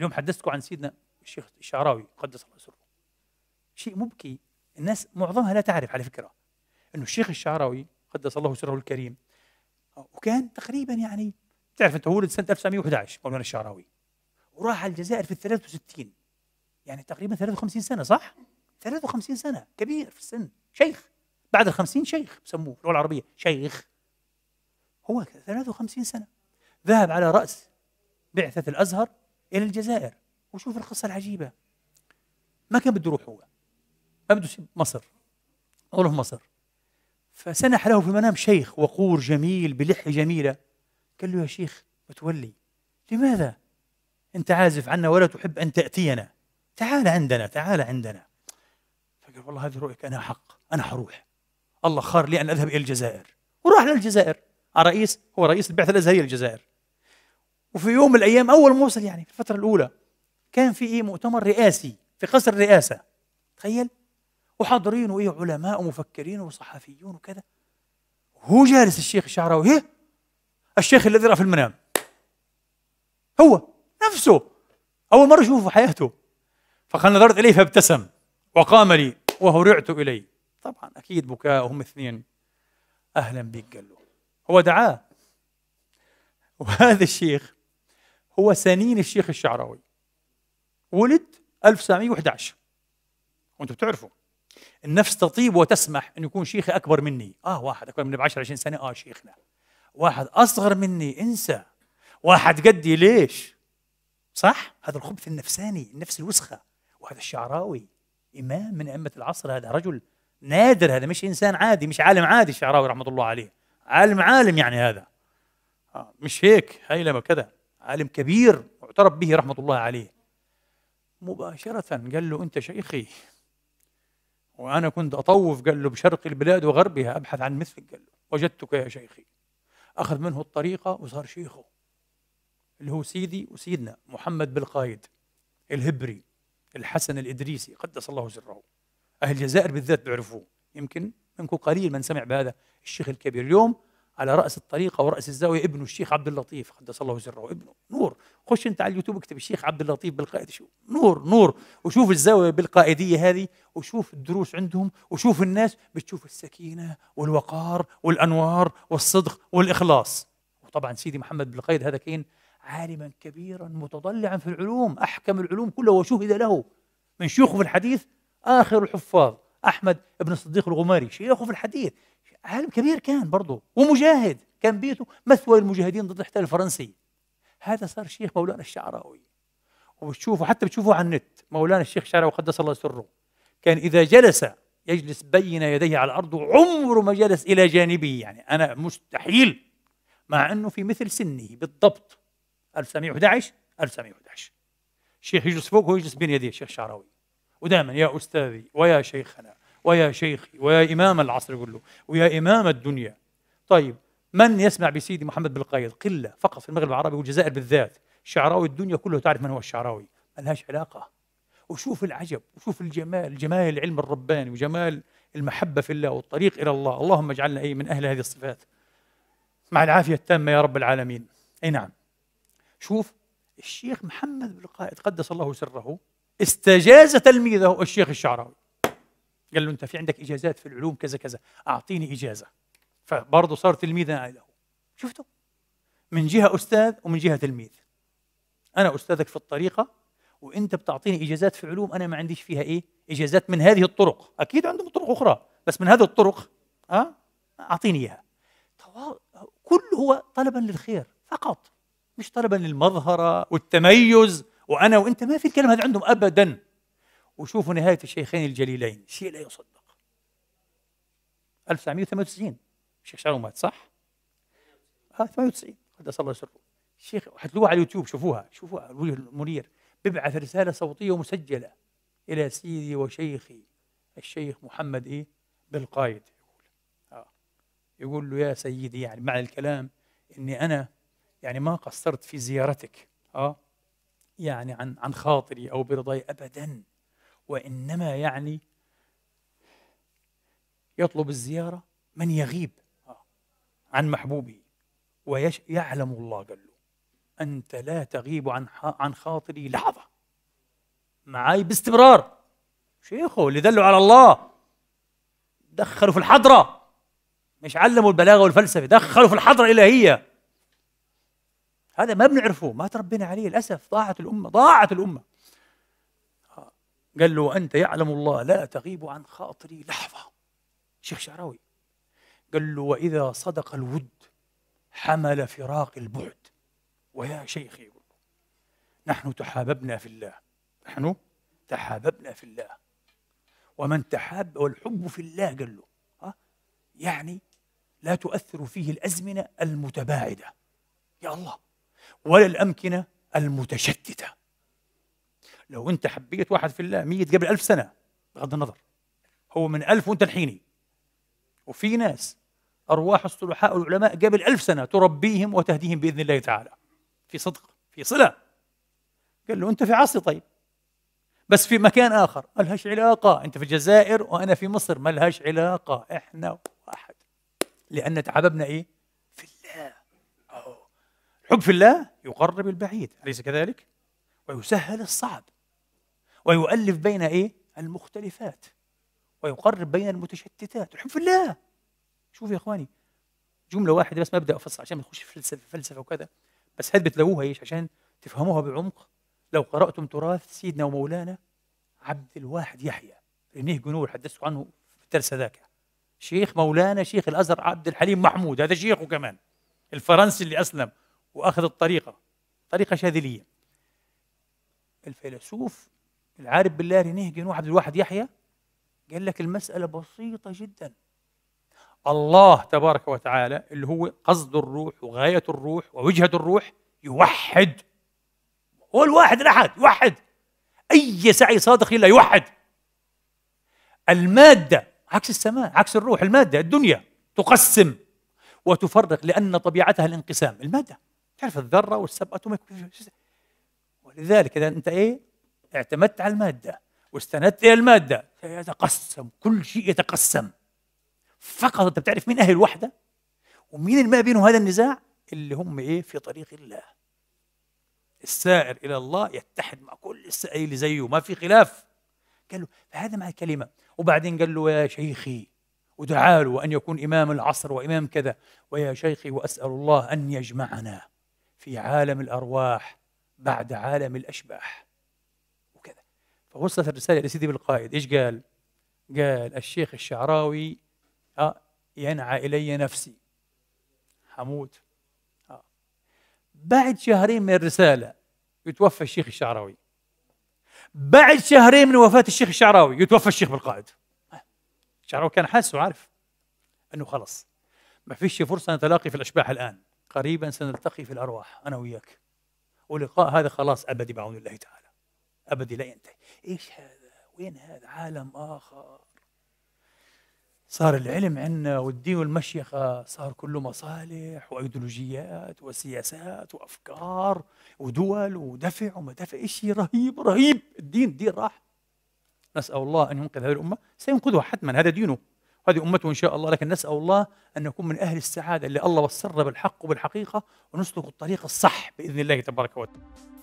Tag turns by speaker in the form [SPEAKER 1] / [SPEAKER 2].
[SPEAKER 1] اليوم حدثتكم عن سيدنا الشيخ الشعراوي قدس الله سره شيء مبكي الناس معظمها لا تعرف على فكرة أنه الشيخ الشعراوي قدس الله سره الكريم وكان تقريبا يعني تعرف أنت ولد سنة 1911 مولانا الشعراوي وراح على الجزائر في ال 63 يعني تقريبا 53 سنة صح؟ 53 سنة كبير في السن شيخ بعد ال 50 شيخ بسموه اللغة العربية شيخ هو 53 سنة ذهب على رأس بعثة الأزهر الى الجزائر وشوف القصه العجيبه ما كان بده يروح هو ما بده مصر اروح مصر فسنح له في المنام شيخ وقور جميل بلحية جميلة قال له يا شيخ بتولي لماذا أنت عازف عنا ولا تحب أن تأتينا تعال عندنا تعال عندنا فقال والله هذه رؤيك أنا حق أنا حروح الله خار لي أن أذهب إلى الجزائر وراح للجزائر الرئيس هو رئيس البعثة الأزهرية للجزائر وفي يوم من الايام اول ما وصل يعني في الفتره الاولى كان في ايه مؤتمر رئاسي في قصر الرئاسه تخيل وحاضرين وايه علماء ومفكرين وصحفيون وكذا هو جالس الشيخ الشعراوي هي الشيخ الذي راى في المنام هو نفسه اول مره اشوفه في حياته فقال نظرت اليه فابتسم وقام لي وهرعت اليه طبعا اكيد بكاء هم اثنين اهلا بك قال له هو دعاه وهذا الشيخ هو سنين الشيخ الشعراوي ولد 1911 وانتم بتعرفوا النفس تطيب وتسمح انه يكون شيخي اكبر مني اه واحد اكبر مني ب 10 20 سنه اه شيخنا واحد اصغر مني انسى واحد قدي ليش صح هذا الخبث النفساني النفس الوسخه وهذا الشعراوي امام من ائمه العصر هذا رجل نادر هذا مش انسان عادي مش عالم عادي الشعراوي رحمه الله عليه عالم عالم يعني هذا آه مش هيك هيلمه كذا عالم كبير اعترف به رحمة الله عليه مباشرة قال له أنت شيخي وأنا كنت أطوف قال له بشرق البلاد وغربها أبحث عن مثلك قال له وجدتك يا شيخي أخذ منه الطريقة وصار شيخه اللي هو سيدي وسيدنا محمد قايد الهبري الحسن الإدريسي قدس الله سره أهل الجزائر بالذات بيعرفوه يمكن منكم قليل من سمع بهذا الشيخ الكبير اليوم على راس الطريقه ورأس الزاويه ابنه الشيخ عبد اللطيف قدس الله سره ابنه نور خش انت على اليوتيوب اكتب الشيخ عبد اللطيف بالقائد شو نور نور وشوف الزاويه بالقائديه هذه وشوف الدروس عندهم وشوف الناس بتشوف السكينه والوقار والانوار والصدق والاخلاص وطبعا سيدي محمد بن القيد هذا كين عالما كبيرا متضلعا في العلوم احكم العلوم كلها وشهد له من شيوخه في الحديث اخر الحفاظ احمد بن الصديق الغماري شيخه في الحديث عالم كبير كان برضه ومجاهد كان بيته مثوى المجاهدين ضد الاحتلال الفرنسي هذا صار شيخ مولانا الشعراوي وبتشوفه حتى بتشوفه على النت مولانا الشيخ الشعراوي قدس الله سره كان إذا جلس يجلس بين يديه على الأرض وعمره ما جلس إلى جانبه يعني أنا مستحيل مع أنه في مثل سنه بالضبط 1911 1911 شيخ يجلس فوق ويجلس بين يديه الشيخ الشعراوي ودائما يا أستاذي ويا شيخنا ويا شيخي ويا إمام العصر كله ويا إمام الدنيا طيب من يسمع بسيدي محمد بن القايد قلة فقط في المغرب العربي والجزائر بالذات شعراوي الدنيا كله تعرف من هو الشعراوي ما لهاش علاقة وشوف العجب وشوف الجمال جمال العلم الرباني وجمال المحبة في الله والطريق إلى الله اللهم اجعلنا أي من أهل هذه الصفات مع العافية التامة يا رب العالمين أي نعم شوف الشيخ محمد بن القائد قدس الله سره استجاز تلميذه الشيخ الشعراوي قال له انت في عندك اجازات في العلوم كذا كذا اعطيني اجازه فبرضه صار تلميذا له شفتوا من جهه استاذ ومن جهه تلميذ انا استاذك في الطريقه وانت بتعطيني اجازات في علوم انا ما عنديش فيها ايه اجازات من هذه الطرق اكيد عندهم طرق اخرى بس من هذه الطرق اه اعطيني اياها كله هو طلبا للخير فقط مش طلبا للمظهره والتميز وانا وانت ما في الكلام هذا عندهم ابدا وشوفوا نهاية الشيخين الجليلين شيء لا يصدق 1998 الشيخ شعر مات صح؟ آه 98 قدس الله سره الشيخ حتلوها على اليوتيوب شوفوها شوفوها الوجه المنير ببعث رسالة صوتية مسجلة إلى سيدي وشيخي الشيخ محمد إيه بالقايد يقول آه. يقول له يا سيدي يعني معنى الكلام إني أنا يعني ما قصرت في زيارتك آه يعني عن عن خاطري أو برضاي أبداً وإنما يعني يطلب الزيارة من يغيب عن محبوبه ويعلم الله قال له أنت لا تغيب عن عن خاطري لحظة معاي باستمرار شيخه اللي دلوا على الله دخلوا في الحضرة مش علموا البلاغة والفلسفة دخلوا في الحضرة الإلهية هذا ما بنعرفه ما تربينا عليه للأسف ضاعت الأمة ضاعت الأمة قال له أنت يعلم الله لا تغيب عن خاطري لحظة شيخ شعراوي قال له وإذا صدق الود حمل فراق البعد ويا شيخي نحن تحاببنا في الله نحن تحاببنا في الله ومن تحاب والحب في الله قال له ها يعني لا تؤثر فيه الأزمنة المتباعدة يا الله ولا الأمكنة المتشتتة لو أنت حبيت واحد في الله ميت قبل ألف سنة بغض النظر هو من ألف وأنت الحيني وفي ناس أرواح الصلحاء والعلماء قبل ألف سنة تربيهم وتهديهم بإذن الله تعالى في صدق في صلة قال له أنت في عصي طيب بس في مكان آخر ما لهاش علاقة أنت في الجزائر وأنا في مصر ما لهاش علاقة إحنا واحد لأن تعببنا إيه في الله الحب في الله يقرب البعيد أليس كذلك ويسهل الصعب ويؤلف بين إيه؟ المختلفات ويقرب بين المتشتتات الحب في الله شوف يا إخواني جملة واحدة بس مبدأ أفصل عشان ما نخش في فلسفة, فلسفة وكذا بس هل بتلاقوها إيش عشان تفهموها بعمق لو قرأتم تراث سيدنا ومولانا عبد الواحد يحيى رنيه جنور حدثت عنه في الدرس ذاك شيخ مولانا شيخ الازهر عبد الحليم محمود هذا شيخه كمان الفرنسي اللي اسلم واخذ الطريقه طريقه شاذليه الفيلسوف العارف بالله رينيه جنوح عبد الواحد يحيى قال لك المسألة بسيطة جدا الله تبارك وتعالى اللي هو قصد الروح وغاية الروح ووجهة الروح يوحد هو الواحد الأحد يوحد أي سعي صادق إلا يوحد المادة عكس السماء عكس الروح المادة الدنيا تقسم وتفرق لأن طبيعتها الانقسام المادة تعرف الذرة والسبعة ولذلك إذا أنت إيه اعتمدت على المادة واستندت إلى المادة سيتقسم كل شيء يتقسم فقط أنت بتعرف مين أهل الوحدة ومين اللي ما بينه هذا النزاع اللي هم إيه في طريق الله السائر إلى الله يتحد مع كل السائل اللي زيه ما في خلاف قال له فهذا مع كلمة وبعدين قال له يا شيخي وتعالوا وأن يكون إمام العصر وإمام كذا ويا شيخي وأسأل الله أن يجمعنا في عالم الأرواح بعد عالم الأشباح فوصلت الرسالة إلى سيدي بالقائد إيش قال؟ قال الشيخ الشعراوي آه، ينعى إلي نفسي حموت آه. بعد شهرين من الرسالة يتوفى الشيخ الشعراوي بعد شهرين من وفاة الشيخ الشعراوي يتوفى الشيخ بالقائد الشعراوي كان حاسس وعارف أنه خلص ما فيش فرصة نتلاقي في الأشباح الآن قريبا سنلتقي في الأرواح أنا وياك ولقاء هذا خلاص أبدي بعون الله تعالى أبدي لا ينتهي إيش هذا وين هذا عالم آخر صار العلم عندنا والدين والمشيخة صار كله مصالح وأيديولوجيات وسياسات وأفكار ودول ودفع وما دفع شيء رهيب رهيب الدين دين راح نسأل الله أن ينقذ هذه الأمة سينقذها حتما هذا دينه هذه أمته إن شاء الله لكن نسأل الله أن نكون من أهل السعادة اللي الله وسرنا بالحق وبالحقيقة ونسلك الطريق الصح بإذن الله تبارك وتعالى